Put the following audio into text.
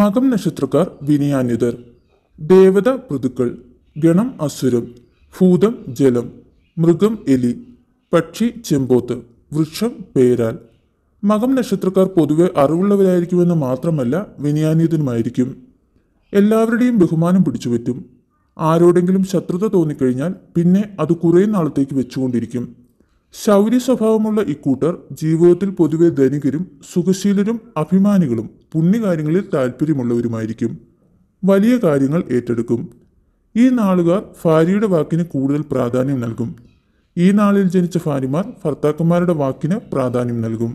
മകം നക്ഷത്രക്കാർ വിനയാന്യതർ ദേവത പൃതുക്കൾ ഗണം അസുരം ഭൂതം ജലം മൃഗം എലി പക്ഷി ചെമ്പോത്ത് വൃക്ഷം പേരാൽ മകം നക്ഷത്രക്കാർ പൊതുവെ അറിവുള്ളവരായിരിക്കുമെന്ന് മാത്രമല്ല വിനയാനീതനുമായിരിക്കും എല്ലാവരുടെയും ബഹുമാനം പിടിച്ചുപറ്റും ആരോടെങ്കിലും ശത്രുത തോന്നിക്കഴിഞ്ഞാൽ പിന്നെ അത് കുറേ നാളത്തേക്ക് വെച്ചുകൊണ്ടിരിക്കും ശൗര്യ സ്വഭാവമുള്ള ഇക്കൂട്ടർ ജീവിതത്തിൽ പൊതുവെ ധനികരും സുഖശീലരും അഭിമാനികളും പുണ്യകാര്യങ്ങളിൽ താല്പര്യമുള്ളവരുമായിരിക്കും വലിയ കാര്യങ്ങൾ ഏറ്റെടുക്കും ഈ നാളുകാർ ഭാര്യയുടെ വാക്കിന് കൂടുതൽ പ്രാധാന്യം നൽകും ഈ നാളിൽ ജനിച്ച ഭാര്യമാർ ഭർത്താക്കന്മാരുടെ വാക്കിന് പ്രാധാന്യം നൽകും